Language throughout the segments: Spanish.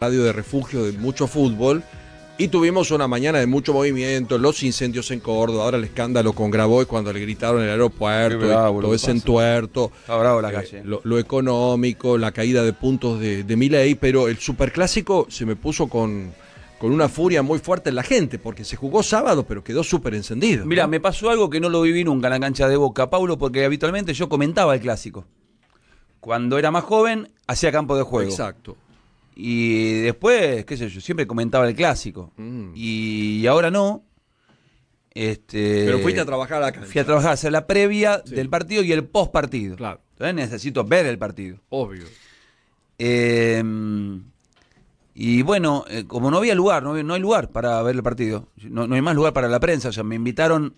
radio de refugio de mucho fútbol. Y tuvimos una mañana de mucho movimiento, los incendios en Córdoba, ahora el escándalo con Grabois cuando le gritaron en el aeropuerto, todo ese entuerto. la eh, calle. Lo, económico, la caída de puntos de, de pero el superclásico se me puso con, con una furia muy fuerte en la gente, porque se jugó sábado, pero quedó súper encendido. Mira, me pasó algo que no lo viví nunca en la cancha de Boca, Paulo, porque habitualmente yo comentaba el clásico. Cuando era más joven, hacía campo de juego. Exacto. Y después, qué sé yo, siempre comentaba el clásico. Mm. Y, ahora no. Este, Pero fuiste a trabajar a la Fui a trabajar, a hacer la previa del partido y el post partido. Claro. Entonces necesito ver el partido. Obvio. Em, y bueno, eh, como no había lugar, no, hay lugar para ver el partido. No, no, hay más lugar para la prensa. O sea, me invitaron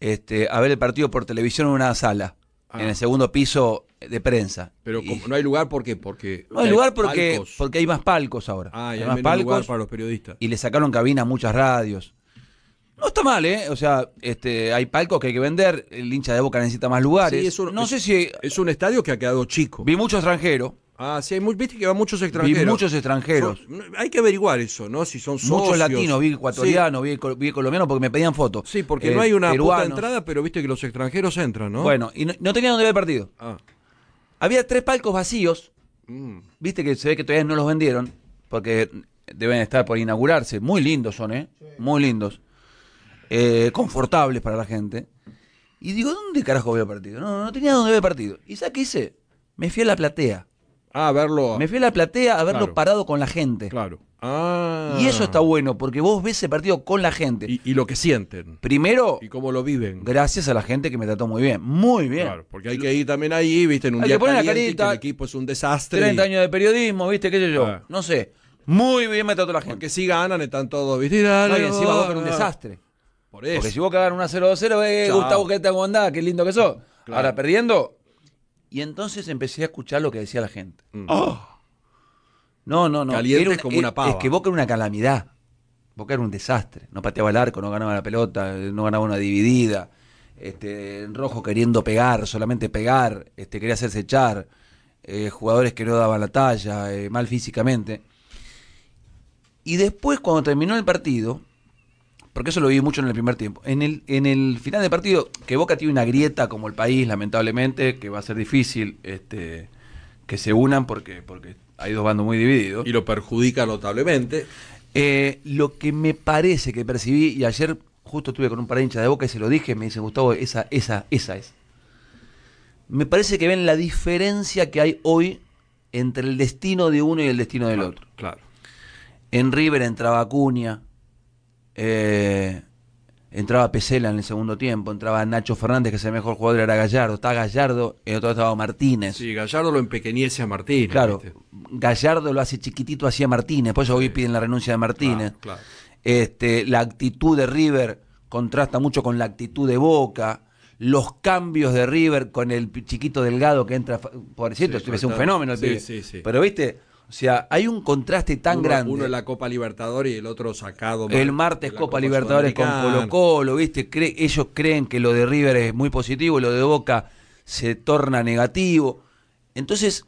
este, a ver el partido por televisión en una sala. Ah. en el segundo piso de prensa. Pero no hay lugar, ¿por Porque no hay, lugar porque, porque hay más palcos ahora. Ah, hay, más palcos para los periodistas. Y le sacaron cabina a muchas radios. No está mal, ¿eh? O sea, este, hay palcos que hay que vender, el hincha de Boca necesita más lugares. no sé si... Es un estadio que ha quedado chico. Vi mucho extranjero, Ah, sí, viste que van muchos extranjeros. muchos extranjeros. hay que averiguar eso, ¿no? Si son socios. Muchos latinos, vi ecuatorianos, vi, colombianos porque me pedían fotos. Sí, porque no eh, hay una puta entrada, pero viste que los extranjeros entran, ¿no? Bueno, y no, tenía tenían dónde ver el partido. Ah. Había tres palcos vacíos. Mm. Viste que se ve que todavía no los vendieron porque deben estar por inaugurarse. Muy lindos son, ¿eh? Muy lindos. Eh, confortables para la gente. Y digo, ¿dónde carajo veo partido? No, no tenía dónde ver partido. ¿Y sabes qué hice? Me fui a la platea. Ah, verlo. Me fui a la platea a verlo parado con la gente. Claro. Y eso está ah. bueno, porque vos ves ese partido con la gente. Y, lo que sienten. Primero. Y cómo lo viven. Gracias a la gente que me trató muy bien. Muy bien. Claro, porque hay que ir también ahí, viste, en un día que la carita, que el equipo es un desastre. 30 años de periodismo, viste, qué sé yo. Ah. No sé. Muy bien me trató la gente. Porque si ganan, están todos, viste. Dale, y encima vos un desastre. Por eso. Porque si vos cagás una 0-2-0, eh, Gustavo, ¿qué te andás? Qué lindo que sos. Ahora perdiendo, y entonces empecé a escuchar lo que decía la gente. Mm. ¡Oh! No, no, no. Caliente como una e-, pava. Es que Boca era una calamidad. Boca era un desastre. No pateaba el arco, no ganaba la pelota, eh, no ganaba una dividida. Este, en rojo queriendo pegar, solamente pegar, este, quería hacerse echar. Eh, jugadores que no daban la talla, eh, mal físicamente. Y después, cuando terminó el partido, porque eso lo vi mucho en el primer tiempo. En el, en el final de partido, que Boca tiene una grieta como el país, lamentablemente, que va a ser difícil este, que se unan porque, porque hay dos bandos muy divididos. Y lo perjudica notablemente. Eh, lo que me parece que percibí, y ayer justo estuve con un par de hinchas de Boca y se lo dije, me dice Gustavo, esa, esa, esa es. Me parece que ven la diferencia que hay hoy entre el destino de uno y el destino del otro. Claro. En River entraba Acuña, eh, entraba Pesela en el segundo tiempo, entraba Nacho Fernández, que es el mejor jugador, era Gallardo, está Gallardo, y otro estaba Martínez. Sí, Gallardo lo empequeñece a Martínez. Claro, Gallardo lo hace chiquitito a Martínez, por eso hoy piden la renuncia de Martínez. Ah, este, la actitud de River contrasta mucho con la actitud de Boca. Los cambios de River con el chiquito delgado que entra, por cierto es un fenómeno sí, Pero viste, o sea, hay un contraste tan grande. Uno en la Copa Libertadores y el otro sacado. el martes Copa, Libertadores con Colo Colo, ¿viste? ellos creen que lo de River es muy positivo, y lo de Boca se torna negativo. Entonces,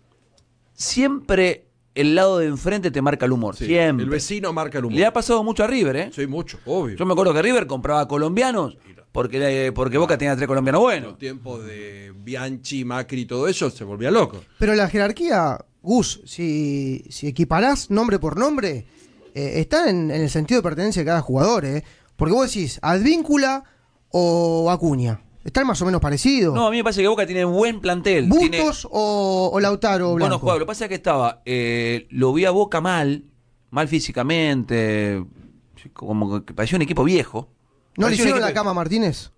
siempre el lado de enfrente te marca el humor. siempre. El vecino marca el humor. Le ha pasado mucho a River, ¿eh? Sí, mucho, obvio. Yo me acuerdo que River compraba colombianos porque, porque Boca tenía tres colombianos buenos. En los tiempos de Bianchi, Macri y todo eso, se volvía loco. Pero la jerarquía Gus, si, equiparás nombre por nombre, están eh, está en, el sentido de pertenencia de cada jugador, ¿eh? Porque vos decís, ¿Advíncula o Acuña? Están más o menos parecidos. No, a mí me parece que Boca tiene buen plantel. ¿Bustos o, o, Lautaro Blanco? Bueno, jugador, lo que pasa es que estaba, eh, lo vi a Boca mal, mal físicamente, como que parecía un equipo viejo. ¿No le hicieron la cama a Martínez?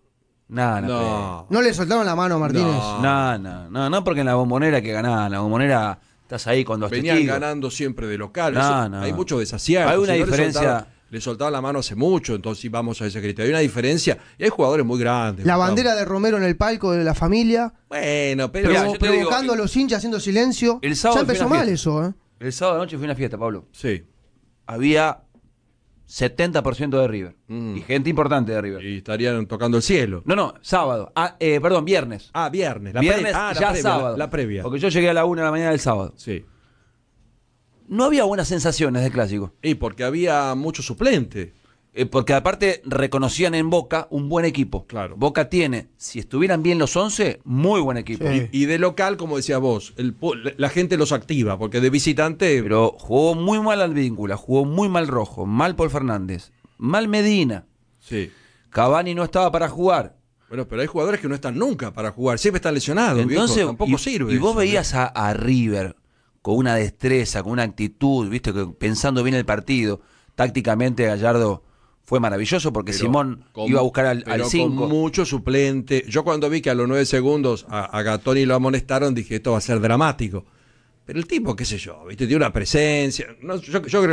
no, no. ¿No le soltaron la mano a Martínez? No, no, no, no, no porque en la bombonera que ganaban, la bombonera estás ahí cuando Venían ganando siempre de local. No, Hay mucho desaciertos. Hay una diferencia. le, soltaba, la mano hace mucho, entonces vamos a ese criterio. Hay una diferencia. Y hay jugadores muy grandes. La bandera de Romero en el palco de la familia. Bueno, pero. yo provocando a los hinchas haciendo silencio. El ya empezó mal eso, ¿eh? El sábado de noche fue una fiesta, Pablo. Sí. Había 70% de River. Mm. Y gente importante de River. Y estarían tocando el cielo. No, no, sábado. Ah, eh, perdón, viernes. Ah, viernes. La ah, ya previa, sábado. La, previa. Porque yo llegué a la una de la mañana del sábado. Sí. No había buenas sensaciones del clásico. Y porque había mucho suplente. Eh, porque aparte reconocían en Boca un buen equipo. Claro. Boca tiene, si estuvieran bien los 11, muy buen equipo. Y, de local, como decías vos, la gente los activa, porque de visitante. Pero jugó muy mal al vínculo, jugó muy mal Rojo, mal Paul Fernández, mal Medina. Sí. Cavani no estaba para jugar. Bueno, pero hay jugadores que no están nunca para jugar, siempre están lesionados. Entonces, tampoco y, sirve. Y vos ¿eh? veías a, River con una destreza, con una actitud, viste, que pensando bien el partido. Tácticamente Gallardo fue maravilloso porque Simón iba a buscar al 5. Mucho suplente. Yo cuando vi que a los 9 segundos a, a Gatoni lo amonestaron, dije, esto va a ser dramático. Pero el tipo, qué sé yo, ¿viste? tiene una presencia. yo, creo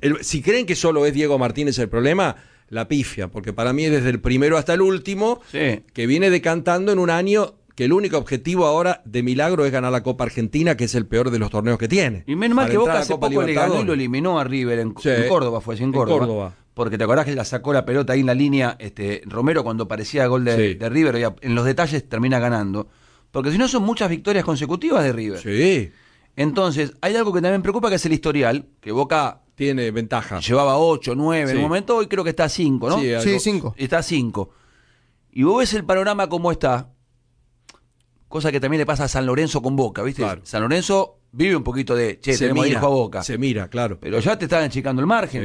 que si creen que solo es Diego Martínez el problema, la pifia, porque para mí es desde el primero hasta el último que viene decantando en un año que el único objetivo ahora de milagro es ganar la Copa Argentina, que es el peor de los torneos que tiene. Y menos mal que Boca hace poco le ganó y lo eliminó a River en, Córdoba, fue así En Córdoba porque te acordás que la sacó la pelota ahí en la línea este, Romero cuando parecía gol de, River, en los detalles termina ganando. Porque si no son muchas victorias consecutivas de River. Sí. Entonces, hay algo que también preocupa que es el historial, que Boca tiene ventaja. Llevaba 8, 9 en el momento, hoy creo que está a 5, ¿no? Sí, sí, 5. Está a 5. Y vos ves el panorama como está, cosa que también le pasa a San Lorenzo con Boca, ¿viste? San Lorenzo vive un poquito de, che, se mira, a boca. Se mira, claro. Pero ya te están achicando el margen.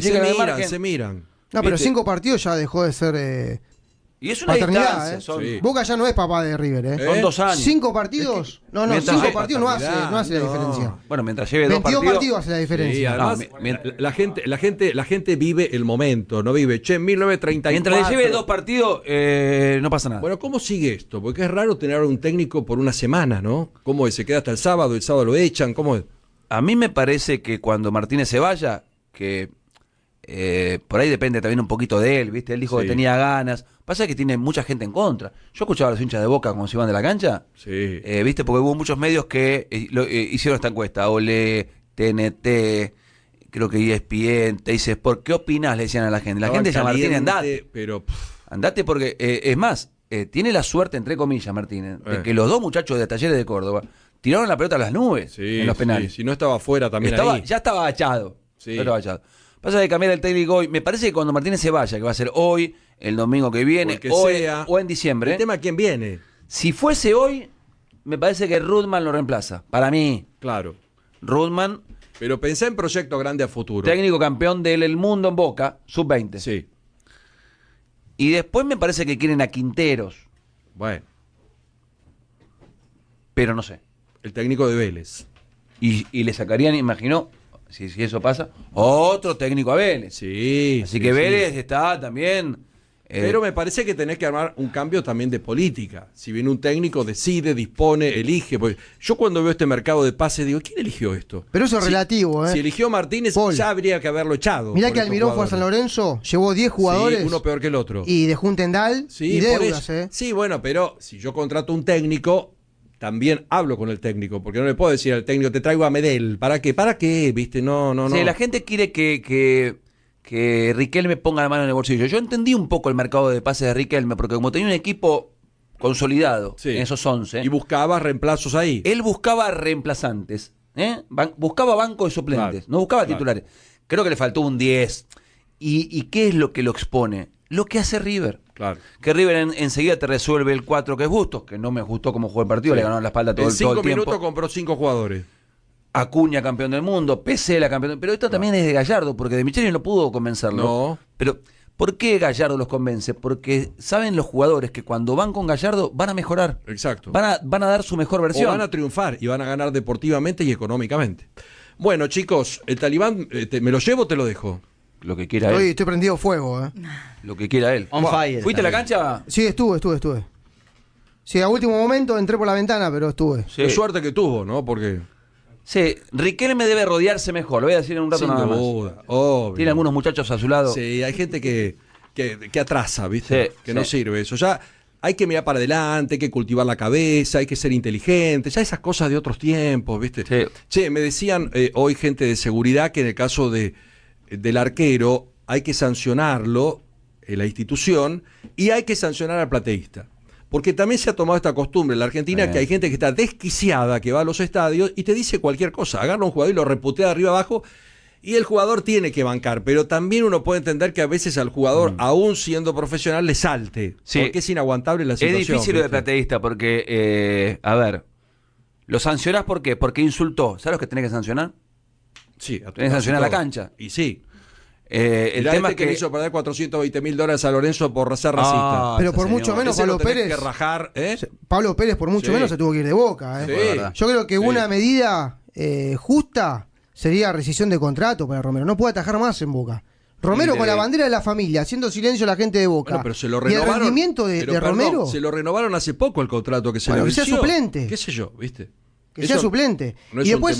se, miran, se miran. No, pero cinco partidos ya dejó de ser... Eh, y es una paternidad. Eh. Boca ya no es papá de River. ¿eh? Son dos eh. años. ¿Cinco partidos? No, no, cinco partidos no hace, la diferencia. Bueno, mientras lleve dos partidos. partidos hace la diferencia. la, gente, la, gente, la gente vive el momento, no vive. Che, 1930 Mientras lleve dos partidos, eh, no pasa nada. Bueno, ¿cómo sigue esto? Porque es raro tener a un técnico por una semana, ¿no? ¿Cómo es? se queda hasta el sábado? ¿El sábado lo echan? ¿Cómo A mí me parece que cuando Martínez se vaya, que por ahí depende también un poquito de él, ¿viste? Él dijo que tenía ganas. Pasa que tiene mucha gente en contra. Yo escuchaba a los hinchas de Boca cuando se iban de la cancha. Sí. Eh, ¿Viste? Porque hubo muchos medios que eh, eh, hicieron esta encuesta. Ole, TNT, creo que ESPN, te dices, ¿por qué opinás? Le decían a la gente. La gente decía, Martínez, andate. Pero, andate porque, es más, tiene la suerte, entre comillas, Martínez, de que los dos muchachos de Talleres de Córdoba tiraron la pelota a las nubes en los penales. Sí. Si no estaba afuera también Ya estaba echado. Sí. Ya estaba Pasa de cambiar el técnico hoy. Me parece que cuando Martínez se vaya, que va a ser hoy, el domingo que viene o, en, diciembre. El tema quién viene. Si fuese hoy, me parece que Rudman lo reemplaza. Para mí. Claro. Rudman. Pero pensé en proyecto grande a futuro. Técnico campeón del el mundo en Boca, sub-20. Sí. Y después me parece que quieren a Quinteros. Bueno. Pero no sé. El técnico de Vélez. Y, le sacarían, imagino, si, si, eso pasa, otro técnico a Vélez. Sí. Así que Vélez está también eh, pero me parece que tenés que armar un cambio también de política. Si viene un técnico decide, dispone, elige. Pues yo cuando veo este mercado de pases digo, ¿quién eligió esto? Pero eso es relativo, ¿eh? Si eligió Martínez, ya habría que haberlo echado. Mirá que Almirón fue a San Lorenzo, llevó 10 jugadores. uno peor que el otro. Y dejó un tendal sí, y deudas, ¿eh? Sí, bueno, pero si yo contrato un técnico, también hablo con el técnico, porque no le puedo decir al técnico, te traigo a Medel. ¿Para qué? ¿Para qué? ¿Viste? No, no, no. Sí, la gente quiere que... que que Riquelme ponga la mano en el bolsillo. Yo entendí un poco el mercado de pases de Riquelme, porque como tenía un equipo consolidado en esos 11. Y buscaba reemplazos ahí. Él buscaba reemplazantes. ¿eh? buscaba banco de suplentes, no buscaba titulares. Creo que le faltó un 10. ¿Y, qué es lo que lo expone? Lo que hace River. Claro. Que River enseguida te resuelve el 4 que es justo, que no me gustó cómo jugó el partido, le ganó la espalda todo, el tiempo. En 5 minutos compró cinco jugadores. Acuña campeón del mundo, la campeón, pero esto también es de Gallardo, porque de Micheli no pudo convencerlo. No. Pero ¿por qué Gallardo los convence? Porque saben los jugadores que cuando van con Gallardo van a mejorar. Exacto. Van a, dar su mejor versión. van a triunfar y van a ganar deportivamente y económicamente. Bueno, chicos, el talibán, eh, ¿me lo llevo o te lo dejo? Lo que quiera él. él. estoy prendido fuego, ¿eh? Lo que quiera él. On ¿Fuiste a la cancha? Sí, estuve, estuve, estuve. Sí, a último momento entré por la ventana, pero estuve. Qué suerte que tuvo, ¿no? Porque Sí, Riquelme debe rodearse mejor, lo voy a decir en un rato nada más. obvio. Tiene algunos muchachos a su lado. Sí, hay gente que, que, atrasa, ¿viste? que no sirve eso. Ya hay que mirar para adelante, hay que cultivar la cabeza, hay que ser inteligente, ya esas cosas de otros tiempos, ¿viste? Sí. Che, me decían eh, hoy gente de seguridad que en el caso de, del arquero hay que sancionarlo, en eh, la institución, y hay que sancionar al plateísta. Porque también se ha tomado esta costumbre en la Argentina que eh. hay gente que está desquiciada, que va a los estadios y te dice cualquier cosa. Agarra un jugador y lo reputea de arriba abajo y el jugador tiene que bancar, pero también uno puede entender que a veces al jugador, mm. aún siendo profesional, le salte. Porque es inaguantable la situación. Es difícil lo de plateísta porque, eh, a ver, ¿lo sancionás por qué? Porque insultó. ¿Sabes lo que tenés que sancionar? Sí, tenés que sancionar la cancha. Y sí. Eh, el tema es este que, le hizo perder 420 mil dólares a Lorenzo por ser ah, racista. pero por mucho menos Pablo Pérez. ¿eh? Pablo Pérez por mucho menos se tuvo que ir de boca. ¿eh? Yo creo que una medida justa sería rescisión de contrato para Romero. No puede atajar más en boca. Romero con la bandera de la familia, haciendo silencio a la gente de Boca. pero se lo renovaron. ¿Y el rendimiento de, Romero? Se lo renovaron hace poco el contrato que se le Que sea suplente. ¿Qué sé yo, viste? Que sea suplente. y después,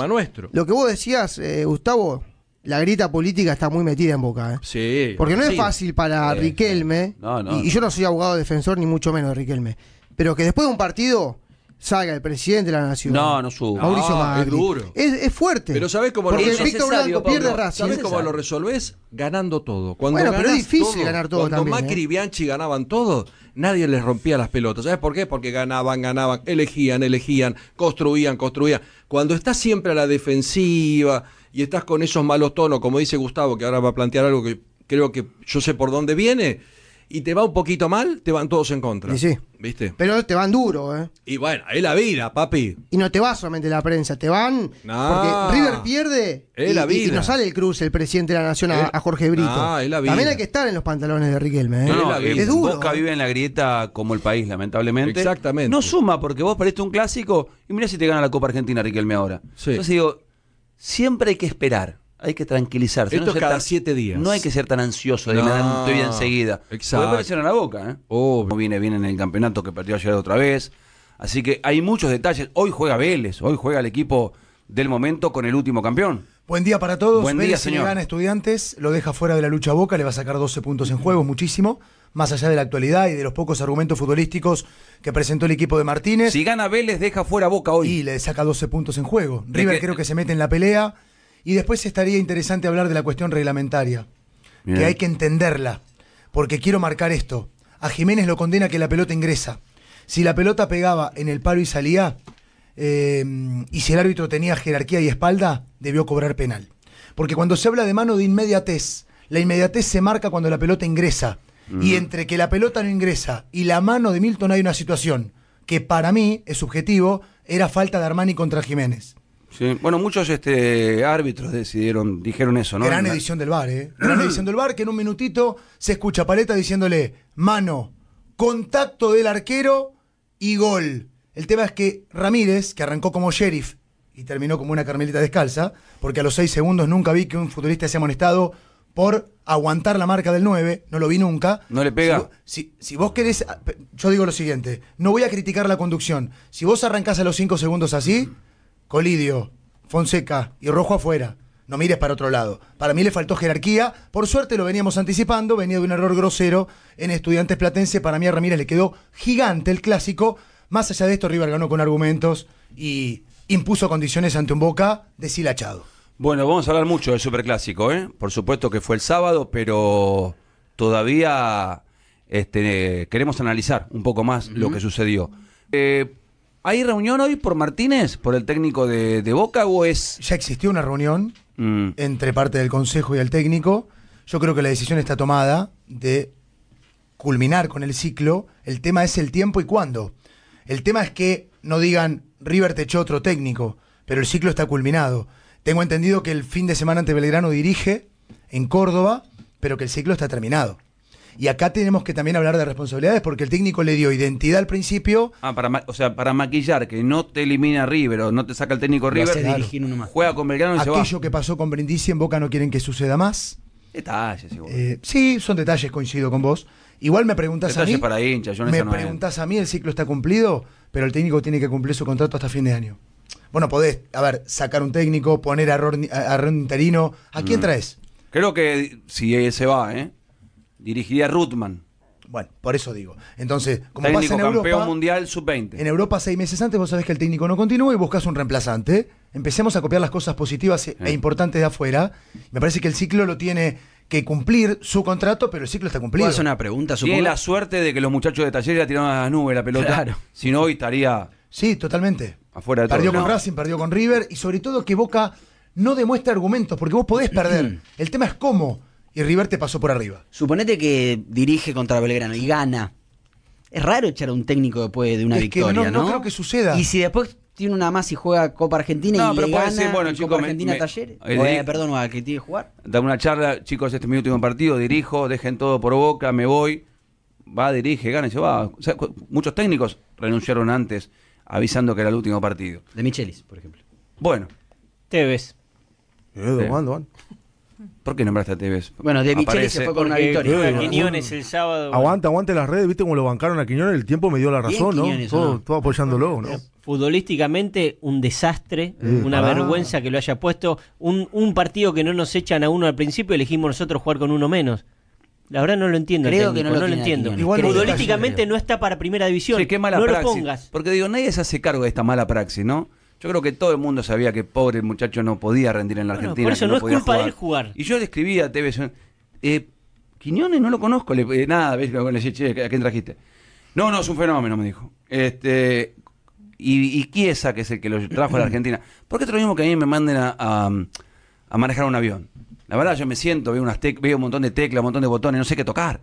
Lo que vos decías, Gustavo, la grita política está muy metida en boca. ¿eh? Sí. Porque no es fácil para Riquelme, no, y, yo no soy abogado defensor ni mucho menos de Riquelme, pero que después de un partido salga el presidente de la nación. No, no Mauricio no, es, duro. Es, fuerte. Pero sabes cómo lo Víctor Blanco pierde raza. ¿Sabés cómo lo resolvés? Ganando todo. Cuando bueno, pero es difícil ganar todo también. Cuando Macri ¿eh? y Bianchi ganaban todo, nadie les rompía las pelotas. ¿Sabes por qué? Porque ganaban, ganaban, elegían, elegían, construían, construían. Cuando está siempre a la defensiva y estás con esos malos tonos, como dice Gustavo, que ahora va a plantear algo que creo que yo sé por dónde viene, y te va un poquito mal, te van todos en contra. sí. ¿Viste? Pero te van duro, ¿eh? Y bueno, es la vida, papi. Y no te va solamente la prensa, te van. porque River pierde. Es la vida. Y, no sale el cruce el presidente de la Nación a, Jorge Brito. Ah, es la vida. También hay que estar en los pantalones de Riquelme, ¿eh? No, es, eh, duro. Boca ¿eh? vive en la grieta como el país, lamentablemente. Exactamente. No suma porque vos pareces un clásico y mira si te gana la Copa Argentina Riquelme ahora. Sí. Entonces digo siempre hay que esperar, hay que tranquilizarse. no cada siete días. No hay que ser tan ansioso de que una enseguida. Exacto. Puede a la boca, ¿eh? no Viene bien en el campeonato que perdió ayer otra vez. Así que hay muchos detalles. Hoy juega Vélez, hoy juega el equipo del momento con el último campeón. Buen día para todos. Buen día, señor. Si gana estudiantes, lo deja fuera de la lucha a Boca, le va a sacar 12 puntos en juego, muchísimo. Más allá de la actualidad y de los pocos argumentos futbolísticos que presentó el equipo de Martínez. Si gana Vélez, deja fuera Boca hoy. Y le saca 12 puntos en juego. River creo que se mete en la pelea. Y después estaría interesante hablar de la cuestión reglamentaria, que hay que entenderla, porque quiero marcar esto. A Jiménez lo condena que la pelota ingresa. Si la pelota pegaba en el palo y salía, Em, y si el árbitro tenía jerarquía y espalda, debió cobrar penal. Porque cuando se habla de mano de inmediatez, la inmediatez se marca cuando la pelota ingresa. Y entre que la pelota no ingresa y la mano de Milton hay una situación que para mí es subjetivo, era falta de Armani contra Jiménez. Sí. Bueno, muchos este, árbitros decidieron, dijeron eso, ¿no? Gran edición del bar, ¿eh? Gran edición del bar que en un minutito se escucha Paleta diciéndole mano, contacto del arquero y gol. El tema es que Ramírez, que arrancó como sheriff y terminó como una carmelita descalza, porque a los seis segundos nunca vi que un futbolista ha amonestado por aguantar la marca del 9, no lo vi nunca. No le pega. Si, vos querés, ah, yo digo lo siguiente, no voy a criticar la conducción. Si vos arrancás a los cinco segundos así, Colidio, Fonseca y Rojo afuera. No mires para otro lado. Para mí le faltó jerarquía. Por suerte lo veníamos anticipando. Venía de un error grosero en Estudiantes Platense. Para mí a Ramírez le quedó gigante el clásico. Más allá de esto, River ganó con argumentos y impuso condiciones ante un Boca deshilachado. Bueno, vamos a hablar mucho del Superclásico, ¿eh? Por supuesto que fue el sábado, pero todavía este, queremos analizar un poco más lo que sucedió. Eh, ¿Hay reunión hoy por Martínez, por el técnico de, Boca o es...? Ya existió una reunión mm. entre parte del Consejo y el técnico. Yo creo que la decisión está tomada de culminar con el ciclo. El tema es el tiempo y cuándo. El tema es que no digan River te echó otro técnico, pero el ciclo está culminado. Tengo entendido que el fin de semana ante Belgrano dirige en Córdoba, pero que el ciclo está terminado. Y acá tenemos que también hablar de responsabilidades porque el técnico le dio identidad al principio. Ah, para o sea, para maquillar que no te elimina River o no te saca el técnico River, uno más. juega con Belgrano Aquello que pasó con Brindisi en Boca no quieren que suceda más. Detalles, igual. Eh, sí, son detalles, coincido con vos. Igual me preguntas a mí. Me a mí, el ciclo está cumplido, pero el técnico tiene que cumplir su contrato hasta fin de año. Bueno, podés, a ver, sacar un técnico, poner a Ron, Interino. a quién mm. traes? Creo que si se va, ¿eh? Dirigiría Rutman. Bueno, por eso digo. Entonces, como pasa en Europa, mundial sub-20. En Europa, seis meses antes, vos sabés que el técnico no continúa y buscas un reemplazante. Empecemos a copiar las cosas positivas e importantes de afuera. Me parece que el ciclo lo tiene que cumplir su contrato, pero el ciclo está cumplido. Es una pregunta, supongo. Tiene la suerte de que los muchachos de Talleres la tiraron a la nube la pelota. Claro. Si no, hoy estaría. Sí, totalmente. Afuera perdió con Racing, perdió con River y sobre todo que Boca no demuestra argumentos, porque vos podés perder. el tema es cómo. Y River te pasó por arriba. Suponete que dirige contra Belgrano y gana. Es raro echar a un técnico después de una victoria, no, no, creo que suceda. Y si después tiene una más y juega Copa Argentina y gana bueno, Copa Argentina Talleres. perdón, ¿a que tiene que jugar. Dame una charla, chicos, este es mi último partido, dirijo, dejen todo por boca, me voy. Va, dirige, gana va. muchos técnicos renunciaron antes avisando que era el último partido. De Michelis, por ejemplo. Bueno. Te ves. Eh, ¿Por qué nombraste a Tevez? Bueno, De Micheli se fue con una victoria. Quiñones el sábado. Aguanta, aguante las redes, ¿viste cómo lo bancaron a Quiñones? El tiempo me dio la razón, ¿no? todo, apoyándolo, ¿no? Eh, futbolísticamente, un desastre, una vergüenza que lo haya puesto. Un, partido que no nos echan a uno al principio, elegimos nosotros jugar con uno menos. La verdad no lo entiendo. Creo que no lo, entiendo. Igual futbolísticamente no está para primera división. mala no lo pongas. Porque digo, nadie se hace cargo de esta mala praxis, ¿no? Yo creo que todo el mundo sabía que pobre muchacho no podía rendir en la Argentina. Por eso no, es culpa de él jugar. Y yo escribí a TV. Eh, eh, Quiñones no lo conozco, le, eh, nada, ¿ves? le ¿a quién trajiste? No, no, es un fenómeno, me dijo. Este, y, y Kiesa, que es el que lo trajo a la Argentina. ¿Por qué es lo mismo que a mí me manden a, manejar un avión? La verdad, yo me siento, veo, unas veo un montón de teclas, un montón de botones, no sé qué tocar.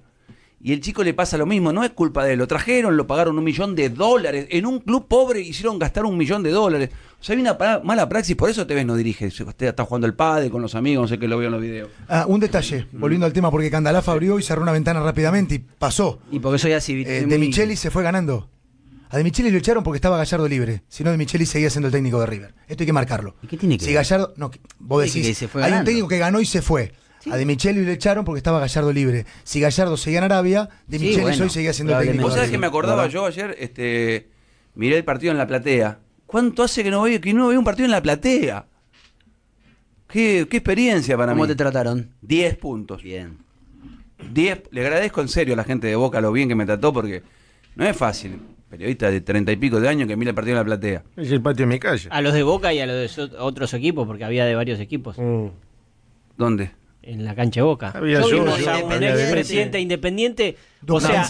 Y el chico le pasa lo mismo, no es culpa de él. Lo trajeron, lo pagaron un millón de dólares. En un club pobre hicieron gastar un millón de dólares. O hay una mala praxis, por eso te ves no dirige. Usted está jugando el padre con los amigos, no sé qué lo veo en los videos. Ah, un detalle, mm. volviendo al tema, porque Candalafa abrió y cerró una ventana rápidamente y pasó. Y porque soy así. Eh, de Micheli se fue ganando. A De Micheli lo echaron porque estaba Gallardo libre. Si no, De Micheli seguía siendo el técnico de River. Esto hay que marcarlo. ¿Y qué tiene que Si Gallardo. No, vos decís. hay un técnico que ganó y se fue. A De Micheli lo echaron porque estaba Gallardo libre. Si Gallardo seguía en Arabia, De Micheli hoy seguía siendo el técnico. ¿Vos sabés que me acordaba yo ayer? Este, miré el partido en la platea ¿Cuánto hace que no veo, que no veo un partido en la platea? Qué, experiencia para mí. ¿Cómo te trataron? Diez puntos. Bien. le agradezco en serio a la gente de Boca lo bien que me trató porque no es fácil. Periodista de treinta y pico de años que mira el partido en la platea. Es el patio de mi calle. A los de Boca y a los de otros equipos, porque había de varios equipos. Mm. ¿Dónde? en la cancha de Boca. Había yo, presidente independiente. O sea,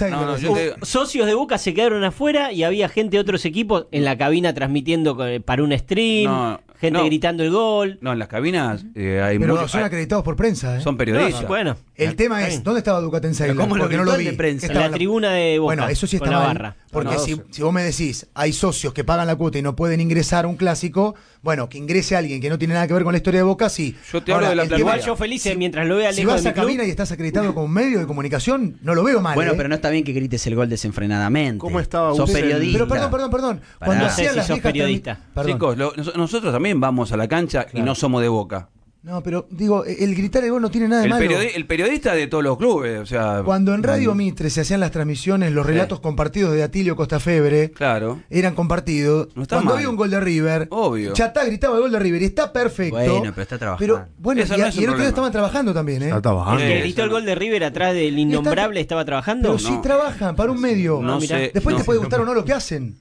socios de Boca se quedaron afuera y había gente de otros equipos en la cabina transmitiendo eh, para un stream. gente gritando el gol. No, en las cabinas eh, hay Pero son acreditados por prensa. ¿eh? Son periodistas. bueno. El tema es, ¿dónde estaba Ducatensei? no lo vi? En la tribuna de Boca. Bueno, eso sí estaba. Porque si, si vos me decís, hay socios que pagan la cuota y no pueden ingresar a un clásico, bueno, que ingrese alguien que no tiene nada que ver con la historia de Boca, sí. Yo te hablo de la Igual yo feliz eh, mientras lo vea Si vas a caminar y estás acreditado como medio de comunicación, no lo veo mal. Bueno, ¿eh? pero no está bien que grites el gol desenfrenadamente. ¿Cómo estaba Sos periodista. Pero perdón, perdón, perdón. Cuando no sé periodista. Chicos, nosotros también vamos a la cancha y no somos de Boca. No, pero digo, el gritar el gol no tiene nada de malo. el periodista de todos los clubes, o sea. Cuando en Radio Mitre se hacían las transmisiones, los relatos compartidos de Atilio Costafebre. Claro. Eran compartidos. Cuando había un gol de River. Obvio. Chatá gritaba el gol de River y está perfecto. Bueno, pero está trabajando. Pero bueno, y, el estaban trabajando también, ¿eh? Está trabajando. El gritó el gol de River atrás del innombrable estaba trabajando. Pero no. sí trabajan para un medio. No, Después te puede gustar o no lo que hacen.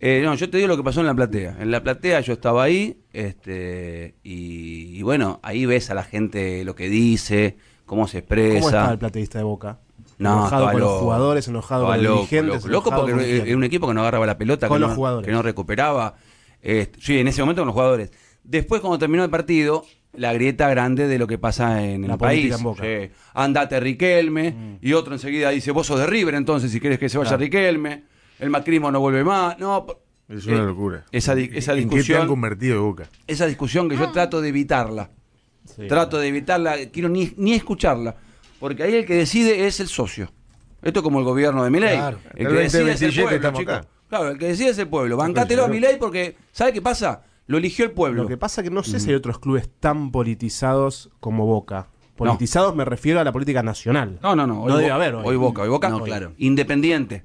Eh, no, yo te digo lo que pasó en la platea. En la platea yo estaba ahí este, y, bueno, ahí ves a la gente lo que dice, cómo se expresa. ¿Cómo está el plateísta de Boca? No, enojado con los jugadores, enojado con los dirigentes. Loco, porque era un equipo que no agarraba la pelota, con que, los no, no recuperaba. Este, sí, en ese momento con los jugadores. Después, cuando terminó el partido, la grieta grande de lo que pasa en el país. Andate Riquelme, mm. y otro enseguida dice, vos sos de River entonces, si quieres que se vaya Riquelme, el macrismo no vuelve más. No, es una eh, locura. Esa, discusión. convertido boca? Esa discusión que yo ah. trato de evitarla. trato de evitarla, quiero ni, escucharla. Porque ahí el que decide es el socio. Esto es como el gobierno de Milei. Claro, el que decide es el pueblo, acá. el que Bancátelo a Milei porque, ¿sabe qué pasa? Lo eligió el pueblo. Lo que pasa es que no sé si hay mm. otros clubes tan politizados como Boca. Politizados me refiero a la política nacional. No, no, no. Hoy, no hoy. Boca, hoy Boca. Independiente.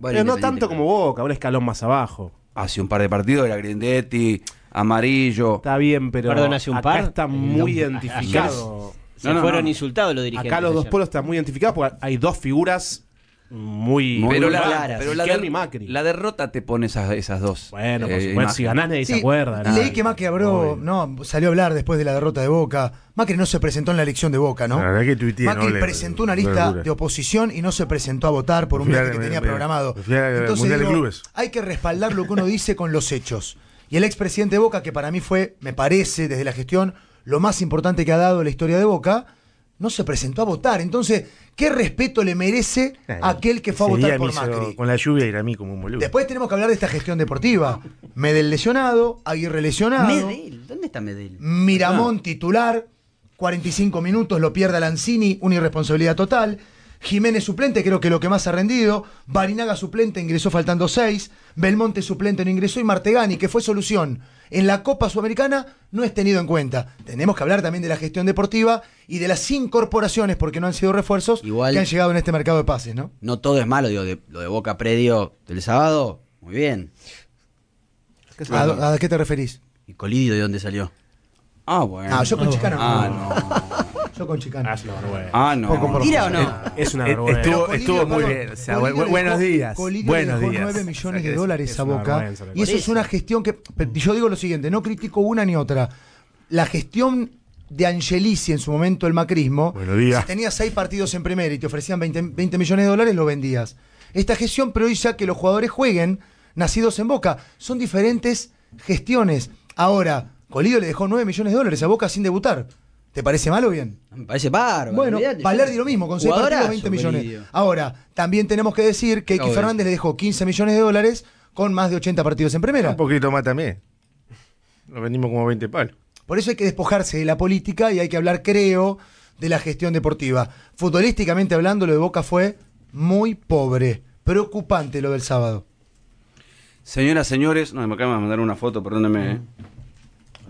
Pero no tanto como Boca, un escalón más abajo hace un par de partidos era Grindetti, Amarillo. Está bien, pero hace un acá está eh, muy identificado. Se fueron insultados los dirigentes. Acá los dos polos están muy identificados porque hay dos figuras muy, pero, la, la, Macri. la, derrota te pone esas, esas dos. Bueno, eh, si ganás nadie se acuerda. Leí que Macri no, salió a hablar después de la derrota de Boca. Macri no se presentó en la elección de Boca, ¿no? La que Macri presentó una lista de oposición y no se presentó a votar por un viaje que tenía programado. hay que respaldar lo que uno dice con los hechos. Y el expresidente de Boca, que para mí fue, me parece, desde la gestión, lo más importante que ha dado la historia de Boca, no se presentó a votar. Entonces, ¿qué respeto le merece aquel que fue a votar por Macri? Con la lluvia era a mí como un boludo. Después tenemos que hablar de esta gestión deportiva. Medel lesionado, Aguirre lesionado. Medel, ¿dónde está Medel? Miramón ah. titular, 45 minutos, lo pierde Lanzini, una irresponsabilidad total. Jiménez suplente, creo que lo que más ha rendido. Barinaga suplente, ingresó faltando seis, Belmonte suplente no ingresó. Y Martegani, que fue solución en la Copa Sudamericana, no es tenido en cuenta. Tenemos que hablar también de la gestión deportiva y de las incorporaciones, porque no han sido refuerzos que han llegado en este mercado de pases, ¿no? No todo es malo, digo, lo de Boca Predio del sábado, muy bien. ¿A, qué te referís? ¿Y Colidio de dónde salió? Ah, bueno. Ah, yo con ah, Chicano. Ah, no con Chicano. Ah, no. Es una vergüenza. Ah, eh, estuvo, muy bien. buenos días. Colirio buenos dejó 9 millones de dólares a Boca. Y eso es una gestión que. Yo digo lo siguiente: no critico una ni otra. La gestión de Angelici en su momento, el macrismo. Si tenías seis partidos en primera y te ofrecían 20, millones de dólares, lo vendías. Esta gestión prioriza que los jugadores jueguen nacidos en Boca. Son diferentes gestiones. Ahora, Colillo le dejó 9 millones de dólares a Boca sin debutar. ¿Te parece mal o bien? Me parece bárbaro. Bueno, valer Valerdi lo mismo, con 6 partidos 20 millones. Ahora, también tenemos que decir que X Fernández le dejó 15 millones de dólares con más de 80 partidos en primera. Un poquito más también. Lo vendimos como 20 palos. Por eso hay que despojarse de la política y hay que hablar, creo, de la gestión deportiva. Futbolísticamente hablando, lo de Boca fue muy pobre. Preocupante lo del sábado. Señoras, señores, no, me acaban de mandar una foto, perdónenme. Eh.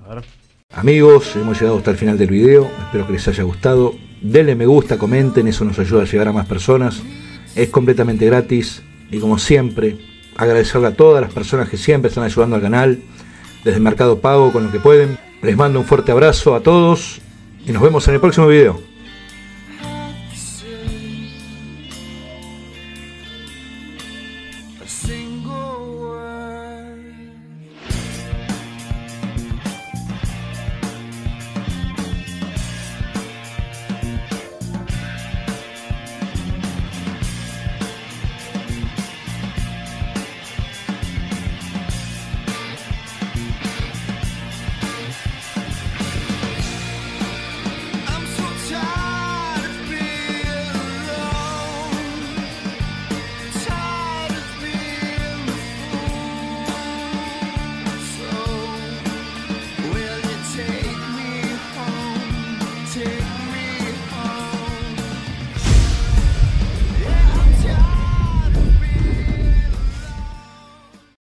A ver. Amigos, hemos llegado hasta el final del video, espero que les haya gustado. Denle me gusta, comenten, eso nos ayuda a llegar a más personas. Es completamente gratis y como siempre, agradecerle a todas las personas que siempre están ayudando al canal, desde el Mercado Pago con lo que pueden. Les mando un fuerte abrazo a todos y nos vemos en el próximo video.